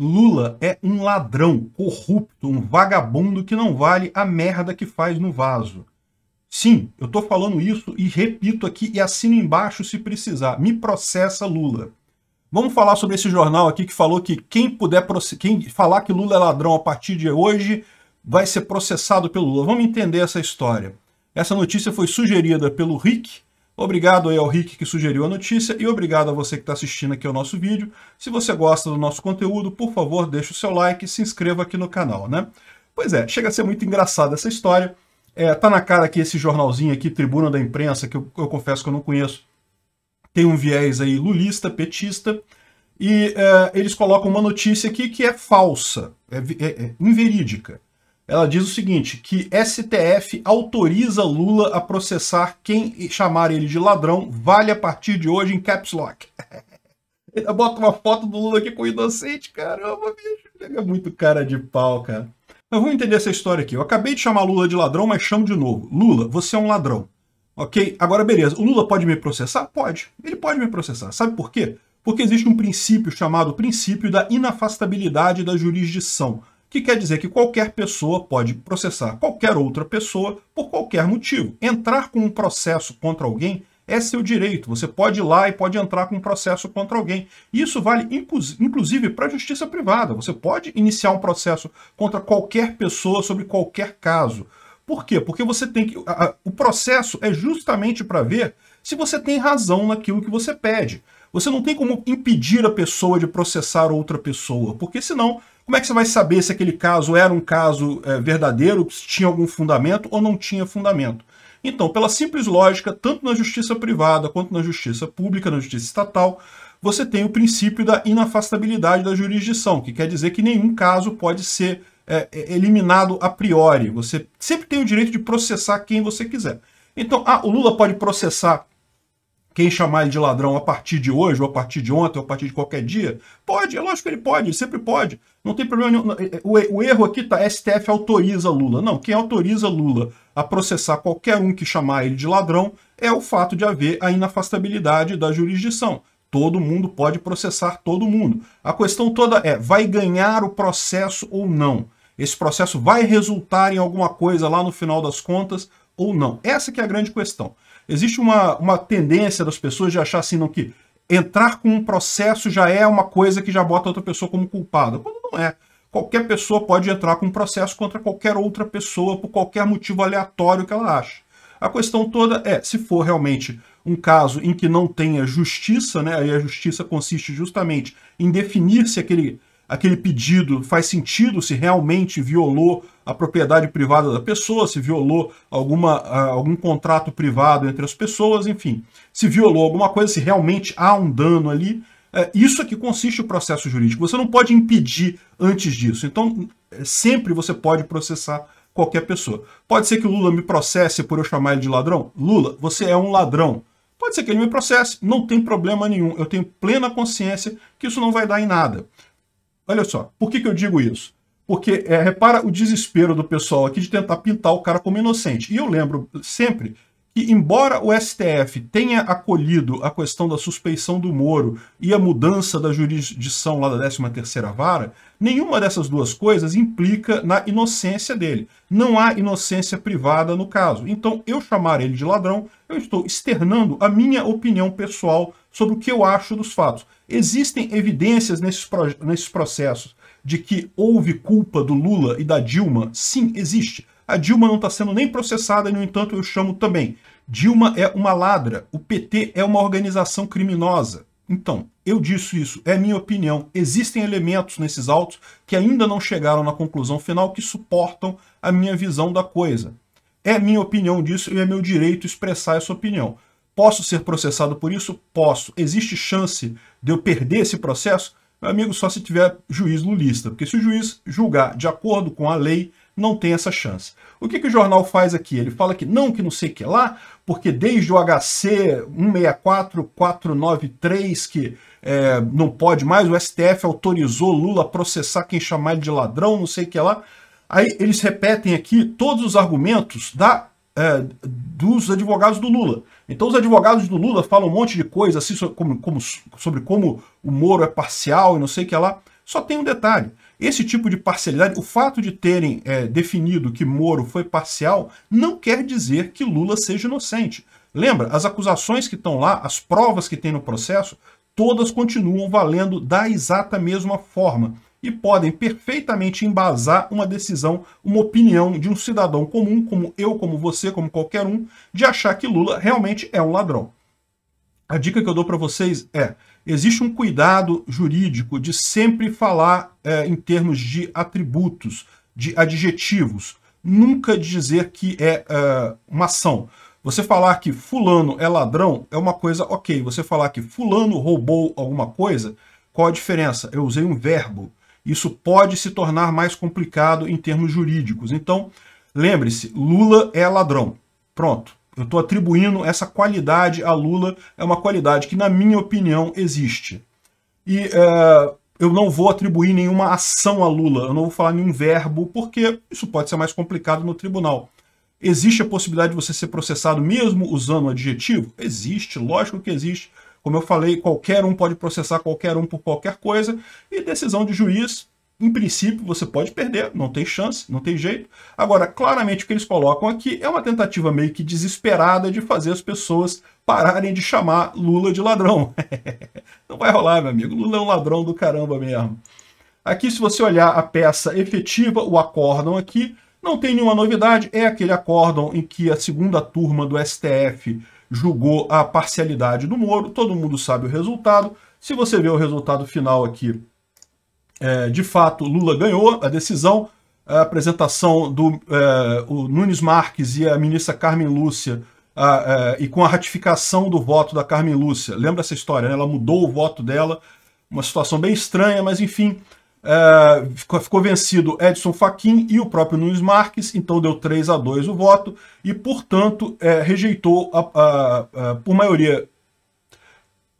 Lula é um ladrão, corrupto, um vagabundo que não vale a merda que faz no vaso. Sim, eu tô falando isso e repito aqui e assino embaixo se precisar. Me processa, Lula. Vamos falar sobre esse jornal aqui que falou que quem puder quem falar que Lula é ladrão a partir de hoje vai ser processado pelo Lula. Vamos entender essa história. Essa notícia foi sugerida pelo Rick, Obrigado aí ao Rick que sugeriu a notícia e obrigado a você que está assistindo aqui ao nosso vídeo. Se você gosta do nosso conteúdo, por favor, deixe o seu like e se inscreva aqui no canal, né? Pois é, chega a ser muito engraçada essa história. É, tá na cara aqui esse jornalzinho aqui, Tribuna da Imprensa, que eu, eu, confesso que eu não conheço, tem um viés aí lulista, petista, e é, eles colocam uma notícia aqui que é falsa, é, é, é inverídica. Ela diz o seguinte, que STF autoriza Lula a processar quem chamar ele de ladrão, vale a partir de hoje em caps lock. Ainda bota uma foto do Lula aqui com o inocente, caramba, bicho. Pega é muito cara de pau, cara. Mas vamos entender essa história aqui. Eu acabei de chamar Lula de ladrão, mas chamo de novo. Lula, você é um ladrão. Ok? Agora, beleza. O Lula pode me processar? Pode. Ele pode me processar. Sabe por quê? Porque existe um princípio chamado princípio da inafastabilidade da jurisdição que quer dizer que qualquer pessoa pode processar qualquer outra pessoa por qualquer motivo. Entrar com um processo contra alguém é seu direito. Você pode ir lá e pode entrar com um processo contra alguém. Isso vale inclusive para a justiça privada. Você pode iniciar um processo contra qualquer pessoa sobre qualquer caso. Por quê? Porque você tem que. A, a, o processo é justamente para ver se você tem razão naquilo que você pede. Você não tem como impedir a pessoa de processar outra pessoa, porque senão como é que você vai saber se aquele caso era um caso é, verdadeiro, se tinha algum fundamento ou não tinha fundamento? Então, pela simples lógica, tanto na justiça privada quanto na justiça pública, na justiça estatal, você tem o princípio da inafastabilidade da jurisdição, que quer dizer que nenhum caso pode ser é, eliminado a priori. Você sempre tem o direito de processar quem você quiser. Então, ah, o Lula pode processar quem chamar ele de ladrão a partir de hoje, ou a partir de ontem, ou a partir de qualquer dia, pode, é lógico que ele pode, ele sempre pode. Não tem problema nenhum. O, erro aqui tá, STF autoriza Lula. Não, quem autoriza Lula a processar qualquer um que chamar ele de ladrão é o fato de haver a inafastabilidade da jurisdição. Todo mundo pode processar todo mundo. A questão toda é, vai ganhar o processo ou não? Esse processo vai resultar em alguma coisa lá no final das contas ou não? Essa que é a grande questão. Existe uma, uma tendência das pessoas de achar assim, não, que entrar com um processo já é uma coisa que já bota outra pessoa como culpada. Quando não é. Qualquer pessoa pode entrar com um processo contra qualquer outra pessoa por qualquer motivo aleatório que ela ache. A questão toda é, se for realmente um caso em que não tenha justiça, né, aí a justiça consiste justamente em definir se aquele aquele pedido faz sentido, se realmente violou a propriedade privada da pessoa, se violou alguma, ah, algum contrato privado entre as pessoas, enfim, se violou alguma coisa, se realmente há um dano ali. É, isso é que consiste o processo jurídico. Você não pode impedir antes disso. Então, é, sempre você pode processar qualquer pessoa. Pode ser que o Lula me processe por eu chamar ele de ladrão? Lula, você é um ladrão. Pode ser que ele me processe, não tem problema nenhum. Eu tenho plena consciência que isso não vai dar em nada. Olha só, por que, que eu digo isso? Porque é, repara o desespero do pessoal aqui de tentar pintar o cara como inocente. E eu lembro sempre que, embora o STF tenha acolhido a questão da suspeição do Moro e a mudança da jurisdição lá da 13ª vara, nenhuma dessas duas coisas implica na inocência dele. Não há inocência privada no caso. Então, eu chamar ele de ladrão, eu estou externando a minha opinião pessoal sobre o que eu acho dos fatos. Existem evidências nesses, nesses processos de que houve culpa do Lula e da Dilma? Sim, existe a Dilma não está sendo nem processada, e no entanto, eu chamo também. Dilma é uma ladra, o PT é uma organização criminosa. Então, eu disse isso, é minha opinião. Existem elementos nesses autos que ainda não chegaram na conclusão final que suportam a minha visão da coisa. É minha opinião disso e é meu direito expressar essa opinião. Posso ser processado por isso? Posso. Existe chance de eu perder esse processo? Meu amigo, só se tiver juiz lulista, porque se o juiz julgar de acordo com a lei, não tem essa chance. O que, que o jornal faz aqui? Ele fala que não, que não sei o que lá, porque desde o HC 164493, que é, não pode mais, o STF autorizou Lula a processar quem chamar de ladrão, não sei o que lá. Aí eles repetem aqui todos os argumentos da é, dos advogados do Lula. Então os advogados do Lula falam um monte de coisa assim sobre como, sobre como o Moro é parcial e não sei o que lá. Só tem um detalhe. Esse tipo de parcialidade, o fato de terem é, definido que Moro foi parcial, não quer dizer que Lula seja inocente. Lembra, as acusações que estão lá, as provas que tem no processo, todas continuam valendo da exata mesma forma e podem perfeitamente embasar uma decisão, uma opinião de um cidadão comum, como eu, como você, como qualquer um, de achar que Lula realmente é um ladrão a dica que eu dou para vocês é: existe um cuidado jurídico de sempre falar é, em termos de atributos, de adjetivos, nunca dizer que é, é uma ação. Você falar que fulano é ladrão é uma coisa ok. Você falar que fulano roubou alguma coisa, qual a diferença? Eu usei um verbo. Isso pode se tornar mais complicado em termos jurídicos. Então, lembre-se, Lula é ladrão. Pronto. Eu estou atribuindo essa qualidade a Lula, é uma qualidade que, na minha opinião, existe. E é, eu não vou atribuir nenhuma ação a Lula, eu não vou falar nenhum verbo, porque isso pode ser mais complicado no tribunal. Existe a possibilidade de você ser processado mesmo usando o adjetivo? Existe, lógico que existe. Como eu falei, qualquer um pode processar qualquer um por qualquer coisa, e decisão de juiz em princípio, você pode perder, não tem chance, não tem jeito. Agora, claramente o que eles colocam aqui é uma tentativa meio que desesperada de fazer as pessoas pararem de chamar Lula de ladrão. não vai rolar, meu amigo. Lula é um ladrão do caramba mesmo. Aqui, se você olhar a peça efetiva, o acórdão aqui, não tem nenhuma novidade. É aquele acórdão em que a segunda turma do STF julgou a parcialidade do Moro. Todo mundo sabe o resultado. Se você vê o resultado final aqui é, de fato, Lula ganhou a decisão. A apresentação do é, Nunes Marques e a ministra Carmen Lúcia, a, a, é, e com a ratificação do voto da Carmen Lúcia. Lembra essa história, né? Ela mudou o voto dela, uma situação bem estranha, mas enfim. É, ficou, ficou vencido Edson Fachin e o próprio Nunes Marques, então deu 3 a 2 o voto e, portanto, é, rejeitou a, por maioria.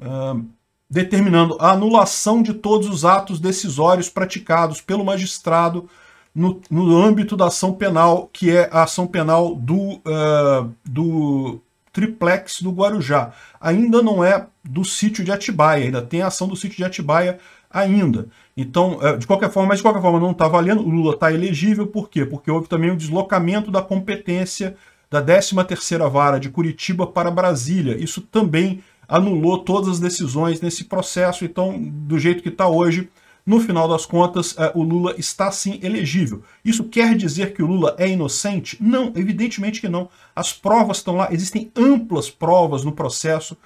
Uh, determinando a anulação de todos os atos decisórios praticados pelo magistrado no, no âmbito da ação penal, que é a ação penal do, uh, do triplex do Guarujá. Ainda não é do sítio de Atibaia, ainda tem a ação do sítio de Atibaia ainda. Então, eh, de qualquer forma, mas de qualquer forma não está valendo, o Lula está elegível, por quê? Porque houve também o um deslocamento da competência da 13ª Vara de Curitiba para Brasília. Isso também anulou todas as decisões nesse processo. Então, do jeito que está hoje, no final das contas, é, o Lula está sim elegível. Isso quer dizer que o Lula é inocente? Não, evidentemente que não. As provas estão lá, existem amplas provas no processo.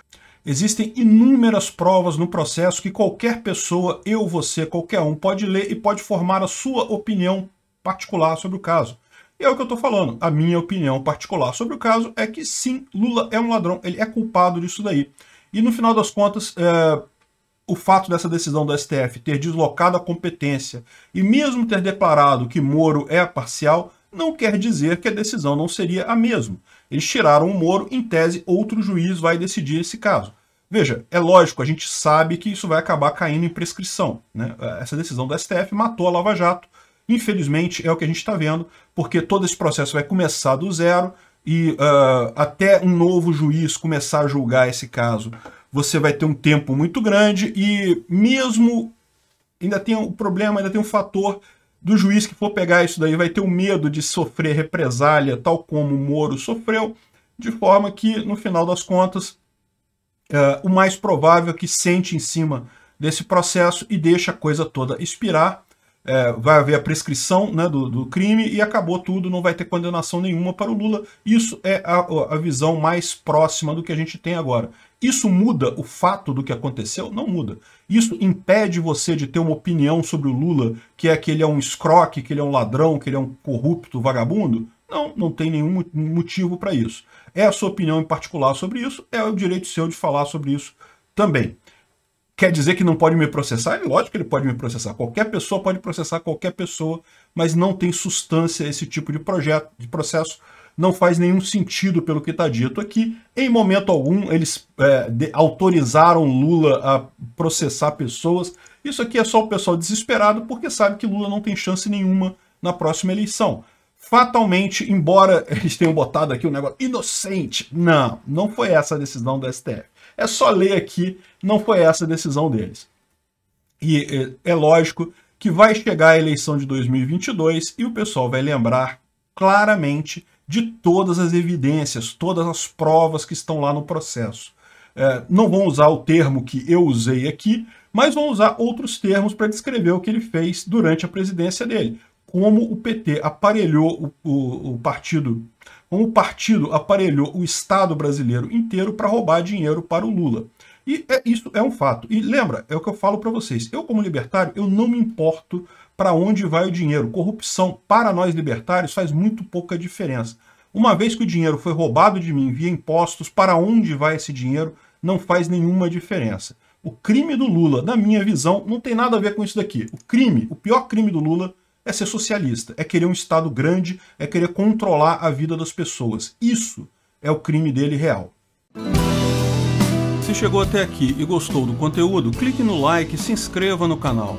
Existem inúmeras provas no processo que qualquer pessoa, eu, você, qualquer um, pode ler e pode formar a sua opinião particular sobre o caso. E é o que eu estou falando. A minha opinião particular sobre o caso é que sim, Lula é um ladrão, ele é culpado disso daí. E no final das contas, é, o fato dessa decisão do STF ter deslocado a competência e mesmo ter declarado que Moro é parcial, não quer dizer que a decisão não seria a mesma. Eles tiraram o Moro, em tese, outro juiz vai decidir esse caso. Veja, é lógico, a gente sabe que isso vai acabar caindo em prescrição. Né? Essa decisão do STF matou a Lava Jato. Infelizmente, é o que a gente está vendo, porque todo esse processo vai começar do zero, e uh, até um novo juiz começar a julgar esse caso, você vai ter um tempo muito grande e mesmo ainda tem o problema, ainda tem o fator do juiz que for pegar isso daí vai ter o medo de sofrer represália, tal como o Moro sofreu, de forma que, no final das contas, uh, o mais provável é que sente em cima desse processo e deixa a coisa toda expirar é, vai haver a prescrição né, do, do, crime e acabou tudo, não vai ter condenação nenhuma para o Lula. Isso é a, a, visão mais próxima do que a gente tem agora. Isso muda o fato do que aconteceu? Não muda. Isso impede você de ter uma opinião sobre o Lula, que é que ele é um escroque, que ele é um ladrão, que ele é um corrupto vagabundo? Não, não tem nenhum motivo para isso. É a sua opinião em particular sobre isso, é o direito seu de falar sobre isso também. Quer dizer que não pode me processar? É lógico que ele pode me processar. Qualquer pessoa pode processar qualquer pessoa, mas não tem substância esse tipo de projeto, de processo. Não faz nenhum sentido pelo que está dito aqui. Em momento algum, eles é, de, autorizaram Lula a processar pessoas. Isso aqui é só o pessoal desesperado, porque sabe que Lula não tem chance nenhuma na próxima eleição. Fatalmente, embora eles tenham botado aqui o um negócio inocente, não, não foi essa a decisão do STF. É só ler aqui, não foi essa a decisão deles. E é, é lógico que vai chegar a eleição de 2022 e o pessoal vai lembrar claramente de todas as evidências, todas as provas que estão lá no processo. É, não vão usar o termo que eu usei aqui, mas vão usar outros termos para descrever o que ele fez durante a presidência dele. Como o PT aparelhou o, o, o partido como o partido aparelhou o Estado brasileiro inteiro para roubar dinheiro para o Lula. E é, isso é um fato. E lembra, é o que eu falo para vocês. Eu, como libertário, eu não me importo para onde vai o dinheiro. Corrupção para nós libertários faz muito pouca diferença. Uma vez que o dinheiro foi roubado de mim via impostos, para onde vai esse dinheiro não faz nenhuma diferença. O crime do Lula, na minha visão, não tem nada a ver com isso daqui. O crime, o pior crime do Lula é ser socialista, é querer um Estado grande, é querer controlar a vida das pessoas. Isso é o crime dele real. Se chegou até aqui e gostou do conteúdo, clique no like e se inscreva no canal.